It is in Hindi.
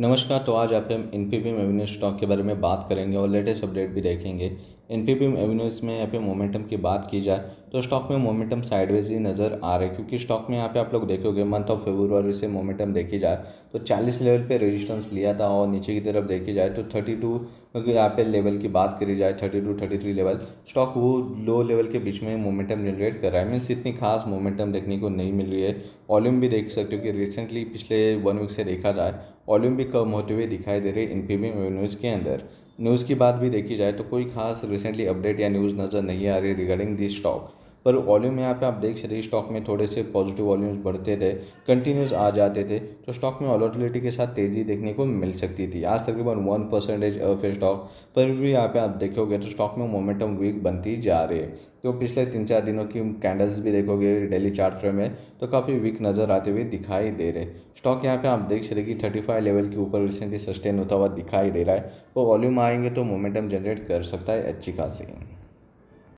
नमस्कार तो आज आप हम N P P Avenue stock के बारे में बात करेंगे और लेटेस्ट अपडेट भी देखेंगे एन पी पी एवेन्यूज में यहाँ पे मोमेंटम की बात की जाए तो स्टॉक में मोमेंटम साइडवेज ही नज़र आ रहा है क्योंकि स्टॉक में यहाँ पे आप लोग देखोगे मंथ ऑफ फेब्रुवरी से मोमेंटम देखी जाए तो 40 लेवल पे रेजिस्टेंस लिया था और नीचे की तरफ देखी जाए तो 32 टू यहाँ पे लेवल की बात करी जाए 32 33 लेवल स्टॉक वो लो लेवल के बीच में मोमेंटम जनरेट कर रहा है मीन्स इतनी खास मोमेंटम देखने को नहीं मिल रही है वॉल्यूम भी देख सकते हो कि रिसेंटली पिछले वन वीक से देखा जाए ओलंपिक कर्व होते हुए दिखाई दे रहे इन पी न्यूज़ के अंदर न्यूज़ की बात भी देखी जाए तो कोई खास रिसेंटली अपडेट या न्यूज़ नज़र नहीं आ रही रिगार्डिंग दिस स्टॉक पर वॉल्यूम यहाँ पे आप देख सकते स्टॉक में थोड़े से पॉजिटिव वॉल्यूम्स बढ़ते थे कंटिन्यूस आ जाते थे तो स्टॉक में वॉलोटिलिटी के साथ तेज़ी देखने को मिल सकती थी आज तकरीबन वन परसेंटेज फिर स्टॉक पर भी यहाँ पे आप देखोगे तो स्टॉक में मोमेंटम वीक बनती जा रही है तो पिछले तीन चार दिनों की कैंडल्स भी देखोगे डेली चार्ट फ्रेम में तो काफ़ी वीक नज़र आते हुए दिखाई दे रहे स्टॉक यहाँ पे आप देख सकते कि थर्टी फाइव लेवल के ऊपर रिसेंटली सस्टेन होता हुआ दिखाई दे रहा है वो वॉल्यूम आएंगे तो मोमेंटम जनरेट कर सकता है अच्छी खासी